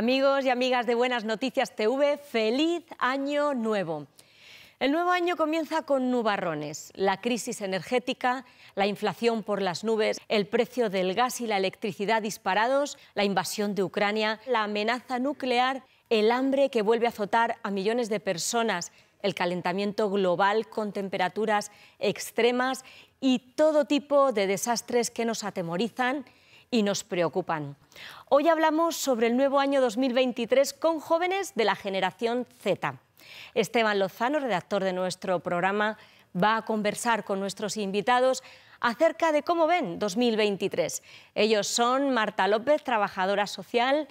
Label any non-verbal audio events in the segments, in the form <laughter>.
Amigos y amigas de Buenas Noticias TV, feliz año nuevo. El nuevo año comienza con nubarrones, la crisis energética, la inflación por las nubes, el precio del gas y la electricidad disparados, la invasión de Ucrania, la amenaza nuclear, el hambre que vuelve a azotar a millones de personas, el calentamiento global con temperaturas extremas y todo tipo de desastres que nos atemorizan y nos preocupan. Hoy hablamos sobre el nuevo año 2023 con jóvenes de la generación Z. Esteban Lozano, redactor de nuestro programa, va a conversar con nuestros invitados acerca de cómo ven 2023. Ellos son Marta López, trabajadora social,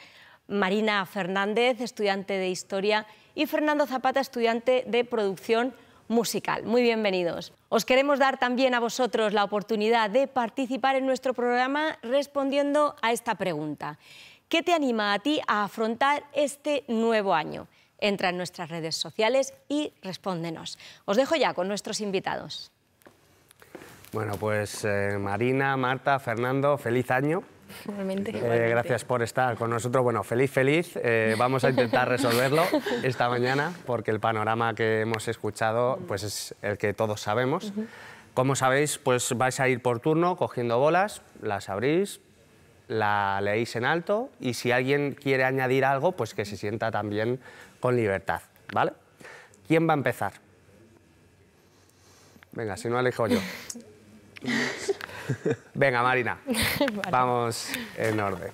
Marina Fernández, estudiante de Historia, y Fernando Zapata, estudiante de Producción musical. Muy bienvenidos. Os queremos dar también a vosotros la oportunidad de participar en nuestro programa respondiendo a esta pregunta. ¿Qué te anima a ti a afrontar este nuevo año? Entra en nuestras redes sociales y respóndenos. Os dejo ya con nuestros invitados. Bueno, pues eh, Marina, Marta, Fernando, feliz año. Eh, gracias por estar con nosotros. Bueno, feliz, feliz. Eh, vamos a intentar resolverlo esta mañana porque el panorama que hemos escuchado pues es el que todos sabemos. Como sabéis, pues vais a ir por turno cogiendo bolas, las abrís, la leéis en alto y si alguien quiere añadir algo, pues que se sienta también con libertad, ¿vale? ¿Quién va a empezar? Venga, si no alejo yo. <laughs> Venga, Marina, vamos en orden.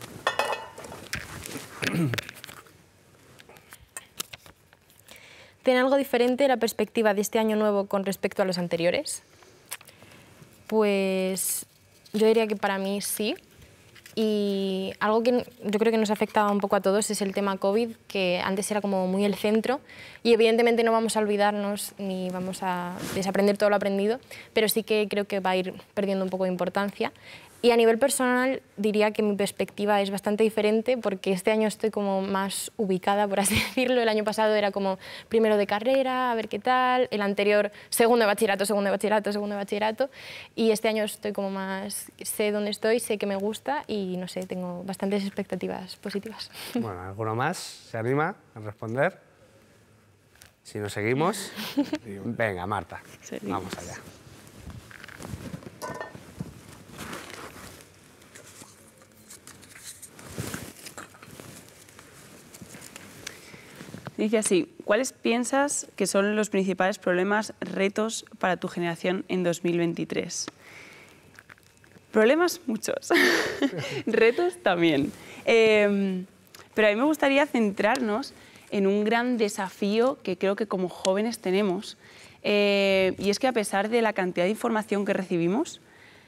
¿Tiene algo diferente la perspectiva de este año nuevo con respecto a los anteriores? Pues yo diría que para mí sí, y algo que yo creo que nos ha afectado un poco a todos es el tema COVID, que antes era como muy el centro y evidentemente no vamos a olvidarnos ni vamos a desaprender todo lo aprendido, pero sí que creo que va a ir perdiendo un poco de importancia. Y a nivel personal diría que mi perspectiva es bastante diferente porque este año estoy como más ubicada, por así <laughs> decirlo. El año pasado era como primero de carrera, a ver qué tal. El anterior, segundo de bachillerato, segundo de bachillerato, segundo de bachillerato. Y este año estoy como más, sé dónde estoy, sé que me gusta y no sé, tengo bastantes expectativas positivas. <laughs> Bueno, ¿alguno más se anima a responder? Si nos seguimos, <laughs> venga, Marta, vamos allá. Dice así, ¿cuáles piensas que son los principales problemas, retos para tu generación en 2023? Problemas muchos, <laughs> retos también. Em, pero a mí me gustaría centrarnos en un gran desafío que creo que como jóvenes tenemos. Eh, y es que a pesar de la cantidad de información que recibimos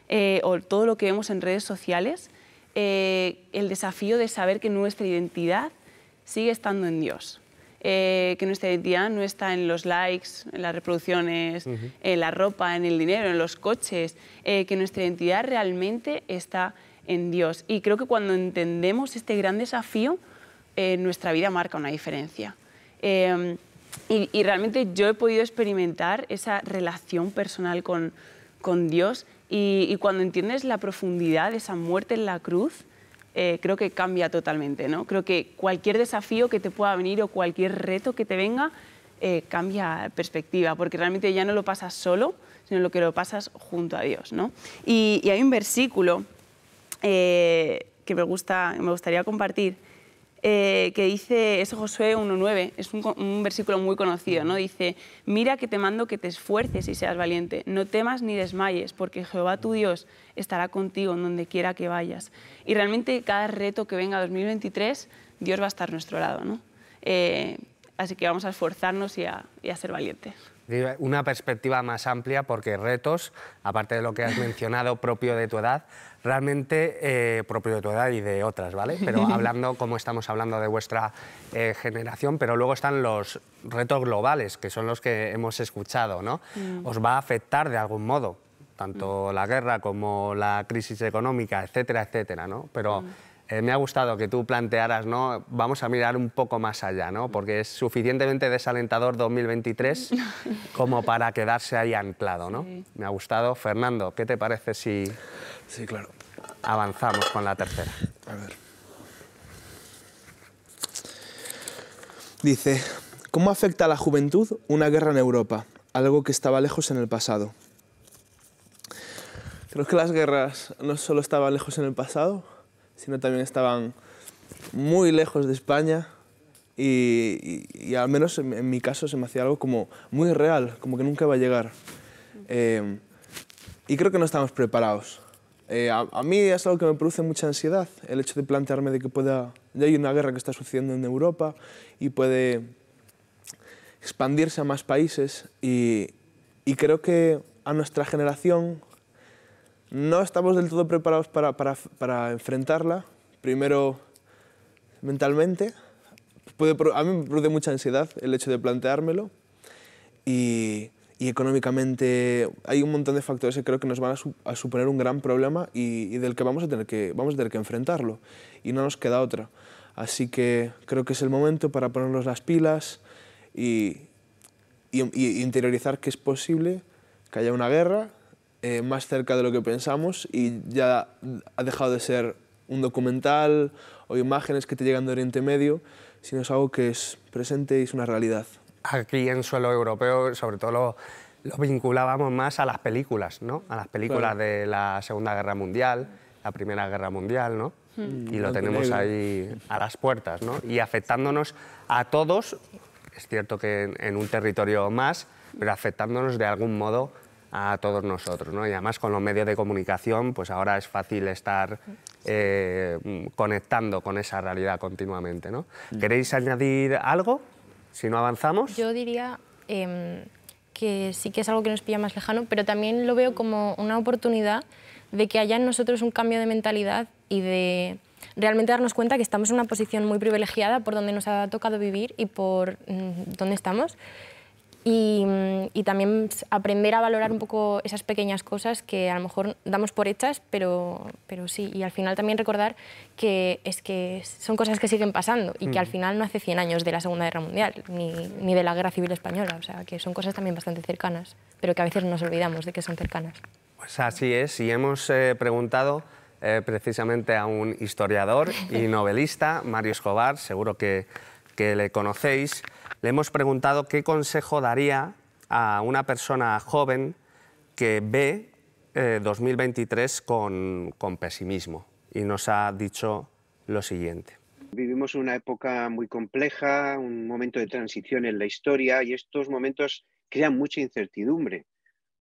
eh, o todo lo que vemos en redes sociales, eh, el desafío de saber que nuestra identidad sigue estando en Dios. Eh, que nuestra identidad no está en los likes, en las reproducciones, en la ropa, en el dinero, en los coches, eh, que nuestra identidad realmente está en Dios. Y creo que cuando entendemos este gran desafío, eh, nuestra vida marca una diferencia. Em, y, realmente yo he podido experimentar esa relación personal con, Dios y, cuando entiendes la profundidad de esa muerte en la cruz, eh, creo que cambia totalmente, ¿no? Creo que cualquier desafío que te pueda venir o cualquier reto que te venga eh, cambia perspectiva, porque realmente ya no lo pasas solo, sino lo que lo pasas junto a Dios, ¿no? Y, hay un versículo eh, que me, me gustaría compartir, eh, que dice, es Josué 1.9, es un, versículo muy conocido, ¿no? Dice, mira que te mando que te esfuerces y seas valiente, no temas ni desmayes, porque Jehová tu Dios estará contigo en donde quiera que vayas. Y realmente cada reto que venga 2023, Dios va a estar a nuestro lado, ¿no? Eh, así que vamos a esforzarnos y a, y a ser valientes una perspectiva más amplia porque retos, aparte de lo que has mencionado propio de tu edad, realmente eh, propio de tu edad y de otras, ¿vale? Pero <laughs> hablando, como estamos hablando de vuestra eh, generación, pero luego están los retos globales, que son los que hemos escuchado, ¿no? Mm. ¿Os va a afectar de algún modo? Tanto mm. la guerra como la crisis económica, etcétera, etcétera, ¿no? Pero... Mm. Eh, me ha gustado que tú plantearas, ¿no? Vamos a mirar un poco más allá, ¿no? Porque es suficientemente desalentador 2023 <laughs> como para quedarse ahí anclado, ¿no? Me ha gustado. Fernando, ¿qué te parece si...? Sí, claro avanzamos con la tercera. A ver. Dice, ¿cómo afecta a la juventud una guerra en Europa? Algo que estaba lejos en el pasado. Creo que las guerras no solo estaban lejos en el pasado, sino también estaban muy lejos de España y, al menos en, mi caso se me hacía algo como muy real, como que nunca va a llegar. Eh, y creo que no estamos preparados eh, a, mí es algo que me produce mucha ansiedad, el hecho de plantearme de que pueda... Ya hay una guerra que está sucediendo en Europa y puede expandirse a más países y, creo que a nuestra generación no estamos del todo preparados para, enfrentarla, primero mentalmente, puede, a mí me produce mucha ansiedad el hecho de planteármelo y y económicamente hay un montón de factores que creo que nos van a, suponer un gran problema y, del que vamos, a tener que vamos a tener que enfrentarlo y no nos queda otra. Así que creo que es el momento para ponernos las pilas y, interiorizar que es posible que haya una guerra eh, más cerca de lo que pensamos y ya ha dejado de ser un documental o imágenes que te llegan de Oriente Medio, sino es algo que es presente y es una realidad aquí en suelo europeo, sobre todo lo, vinculábamos más a las películas, ¿no? A las películas de la Segunda Guerra Mundial, la Primera Guerra Mundial, ¿no? Mm. Y lo tenemos ahí a las puertas, ¿no? Y afectándonos a todos, es cierto que en, un territorio más, pero afectándonos de algún modo a todos nosotros, ¿no? Y además con los medios de comunicación, pues ahora es fácil estar eh, conectando con esa realidad continuamente, ¿no? Mm. ¿Queréis añadir algo? si no avanzamos? Yo diría em, que sí que es algo que nos pilla más lejano, pero también lo veo como una oportunidad de que haya en nosotros un cambio de mentalidad y de realmente darnos cuenta que estamos en una posición muy privilegiada por donde nos ha tocado vivir y por donde mm, dónde estamos. Mm, y, también aprender a valorar un poco esas pequeñas cosas que a lo mejor damos por hechas, pero, pero sí. Y al final también recordar que es que son cosas que siguen pasando y que al mm. final no hace 100 años de la Segunda Guerra Mundial ni, ni de la Guerra Civil Española. O sea, que son cosas también bastante cercanas, pero que a veces nos olvidamos de que son cercanas. Pues así es, y hemos eh, preguntado eh, precisamente a un historiador y <laughs> novelista, Mario Escobar, seguro que que le conocéis, le hemos preguntado qué consejo daría a una persona joven que ve 2023 eh, con, pesimismo. Y nos ha dicho lo siguiente. Vivimos una época muy compleja, un momento de transición en la historia y estos momentos crean mucha incertidumbre.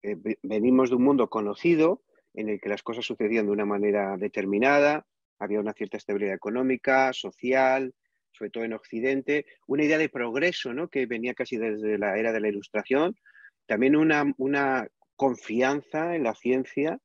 Eh, venimos de un mundo conocido en el que las cosas sucedían de una manera determinada, había una cierta estabilidad económica, social, sobre todo en Occidente, una idea de progreso ¿no? que venía casi desde la era de la Ilustración, también una, confianza en la ciencia,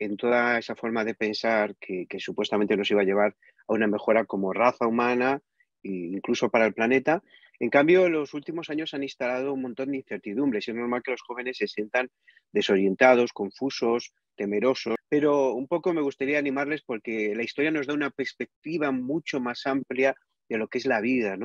en toda esa forma de pensar que, supuestamente nos iba a llevar a una mejora como raza humana e incluso para el planeta. En cambio, los últimos años han instalado un montón de incertidumbres y es normal que los jóvenes se sientan desorientados, confusos, temerosos. Pero un poco me gustaría animarles porque la historia nos da una perspectiva mucho más amplia de lo que es la vida,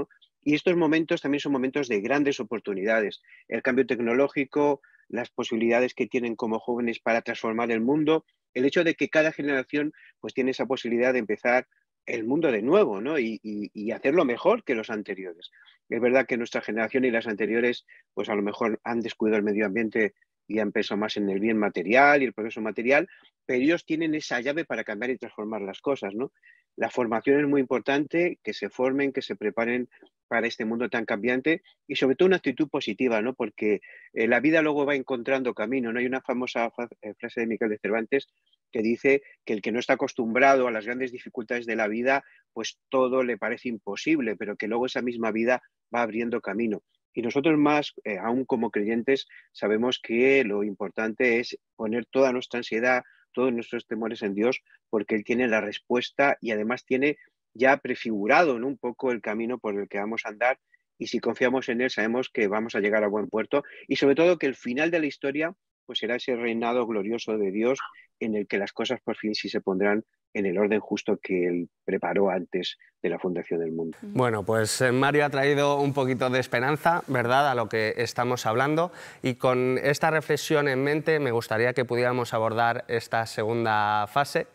Y estos momentos también son momentos de grandes oportunidades. El cambio tecnológico, las posibilidades que tienen como jóvenes para transformar el mundo, el hecho de que cada generación pues tiene esa posibilidad de empezar el mundo de nuevo y, hacerlo mejor que los anteriores. Es verdad que nuestra generación y las anteriores, pues a lo mejor han descuidado el medio ambiente y han pensado más en el bien material y el progreso material, pero ellos tienen esa llave para cambiar y transformar las cosas, ¿no? La formación es muy importante, que se formen, que se preparen para este mundo tan cambiante y sobre todo una actitud positiva, ¿no? Porque eh, la vida luego va encontrando camino, ¿no? Hay una famosa eh, frase de Miguel de Cervantes que dice que el que no está acostumbrado a las grandes dificultades de la vida, pues todo le parece imposible, pero que luego esa misma vida va abriendo camino. Y nosotros más, eh, aún como creyentes, sabemos que lo importante es poner toda nuestra ansiedad, todos nuestros temores en Dios, porque Él tiene la respuesta y además tiene ya prefigurado en un poco el camino por el que vamos a andar. Y si confiamos en Él, sabemos que vamos a llegar a buen puerto y sobre todo que el final de la historia pues será ese reinado glorioso de Dios en el que las cosas por fin sí se pondrán en el orden justo que él preparó antes de la fundación del mundo. Bueno, pues eh, Mario ha traído un poquito de esperanza, ¿verdad?, a lo que estamos hablando. Y con esta reflexión en mente me gustaría que pudiéramos abordar esta segunda fase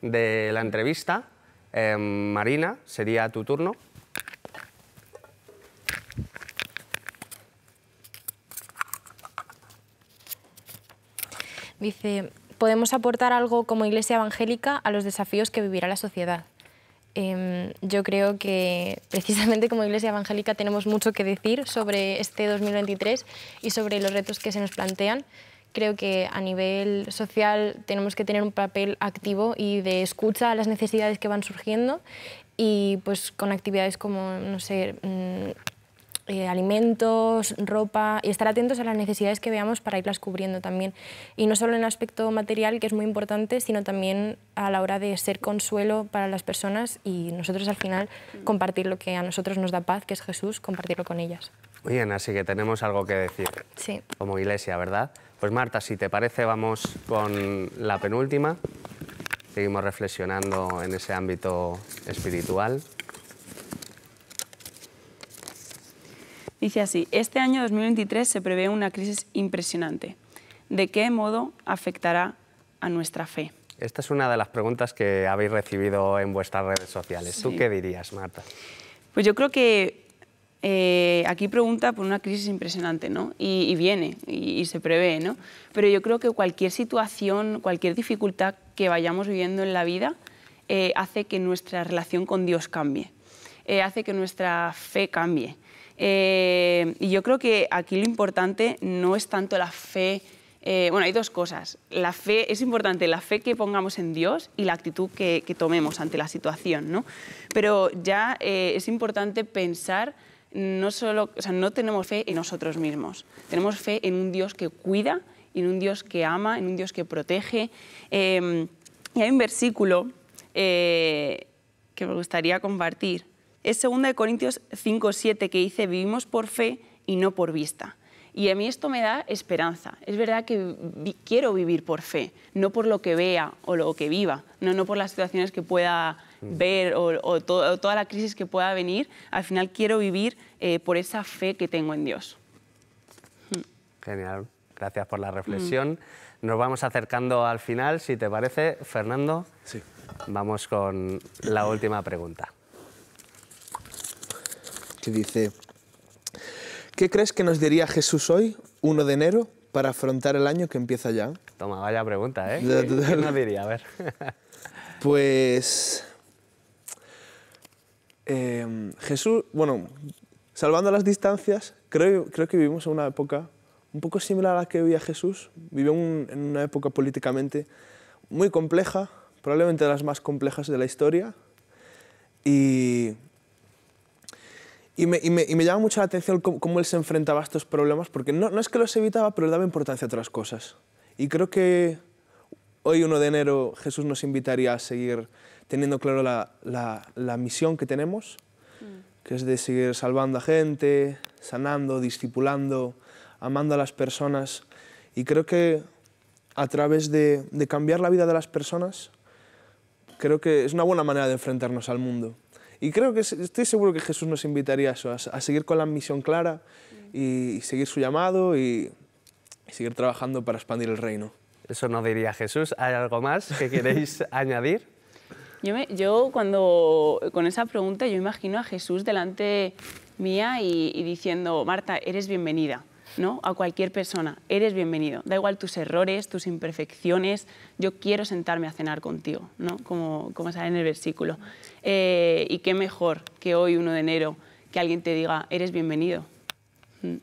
de la entrevista. Em, Marina, sería tu turno. Dice, podemos aportar algo como Iglesia Evangélica a los desafíos que vivirá la sociedad. Em, yo creo que precisamente como Iglesia Evangélica tenemos mucho que decir sobre este 2023 y sobre los retos que se nos plantean. Creo que a nivel social tenemos que tener un papel activo y de escucha a las necesidades que van surgiendo y pues con actividades como, no sé, mm, eh, alimentos, ropa y estar atentos a las necesidades que veamos para irlas cubriendo también. Y no solo en el aspecto material, que es muy importante, sino también a la hora de ser consuelo para las personas y nosotros al final compartir lo que a nosotros nos da paz, que es Jesús, compartirlo con ellas. Bien, así que tenemos algo que decir sí. como iglesia, ¿verdad? Pues Marta, si te parece, vamos con la penúltima. Seguimos reflexionando en ese ámbito espiritual. Dice así, este año 2023 se prevé una crisis impresionante. ¿De qué modo afectará a nuestra fe? Esta es una de las preguntas que habéis recibido en vuestras redes sociales. ¿Tú qué dirías, Marta? Pues yo creo que eh, aquí pregunta por una crisis impresionante, ¿no? Y, viene, y, se prevé, ¿no? Pero yo creo que cualquier situación, cualquier dificultad que vayamos viviendo en la vida eh, hace que nuestra relación con Dios cambie, eh, hace que nuestra fe cambie. Eh, y yo creo que aquí lo importante no es tanto la fe, eh, bueno, hay dos cosas. La fe, es importante la fe que pongamos en Dios y la actitud que, tomemos ante la situación, ¿no? Pero ya eh, es importante pensar no solo, o sea, no tenemos fe en nosotros mismos, tenemos fe en un Dios que cuida, en un Dios que ama, en un Dios que protege. y hay un versículo que me gustaría compartir, es 2 Corintios 5, 7, que dice, vivimos por fe y no por vista. Y a mí esto me da esperanza. Es verdad que quiero vivir por fe, no por lo que vea o lo que viva, no, no por las situaciones que pueda mm. ver o, toda la crisis que pueda venir. Al final quiero vivir eh, por esa fe que tengo en Dios. Mm. Genial. Gracias por la mm. reflexión. Nos vamos acercando al final. Si te parece, Fernando, sí. vamos con la última pregunta dice, ¿qué crees que nos diría Jesús hoy, 1 de enero, para afrontar el año que empieza ya? Toma, vaya pregunta, ¿eh? ¿Qué, nos diría? A ver. <laughs> pues... Em, Jesús, bueno, salvando las distancias, creo, creo que vivimos en una época un poco similar a la que vivía Jesús. Vivió en una época políticamente muy compleja, probablemente de las más complejas de la historia. Y y me, llama mucho la atención cómo, él se enfrentaba a estos problemas, porque no, es que los evitaba, pero le daba importancia a otras cosas. Y creo que hoy, 1 de enero, Jesús nos invitaría a seguir teniendo claro la, misión que tenemos, mm. que es de seguir salvando a gente, sanando, discipulando, amando a las personas. Y creo que a través de cambiar la vida de las personas, creo que es una buena manera de enfrentarnos al mundo. Y creo que estoy seguro que Jesús nos invitaría a eso, a, seguir con la misión clara y, seguir su llamado y, seguir trabajando para expandir el reino. Eso no diría Jesús. ¿Hay algo más que <laughs> queréis añadir? Yo, cuando con esa pregunta yo imagino a Jesús delante mía y diciendo, Marta, eres bienvenida a cualquier persona. Eres bienvenido. Da igual tus errores, tus imperfecciones. Yo quiero sentarme a cenar contigo, ¿no? como, como sale en el versículo. Eh, y qué mejor que hoy, 1 de enero, que alguien te diga, eres bienvenido. Mm.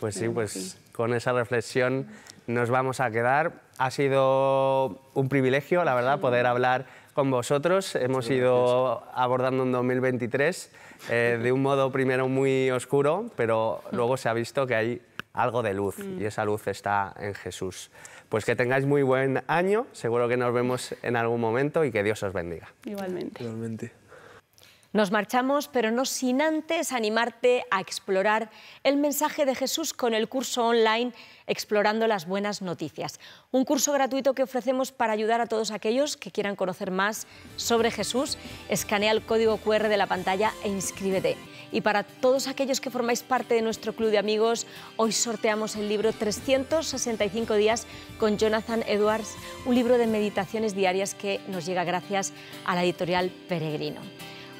Pues sí, pues con esa reflexión nos vamos a quedar. Ha sido un privilegio, la verdad, poder hablar con vosotros. Hemos ido abordando un 2023 eh, de un modo primero muy oscuro, pero <laughs> luego se ha visto que hay algo de luz mm. y esa luz está en Jesús. Pues que tengáis muy buen año, seguro que nos vemos en algún momento y que Dios os bendiga. Igualmente. Igualmente. Nos marchamos, pero no sin antes animarte a explorar el mensaje de Jesús con el curso online Explorando las Buenas Noticias. Un curso gratuito que ofrecemos para ayudar a todos aquellos que quieran conocer más sobre Jesús. Escanea el código QR de la pantalla e inscríbete y para todos aquellos que formáis parte de nuestro club de amigos, hoy sorteamos el libro 365 días con Jonathan Edwards, un libro de meditaciones diarias que nos llega gracias a la editorial Peregrino.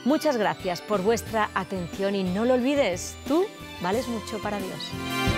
Muchas gracias por vuestra atención y no lo olvides, tú vales mucho para Dios.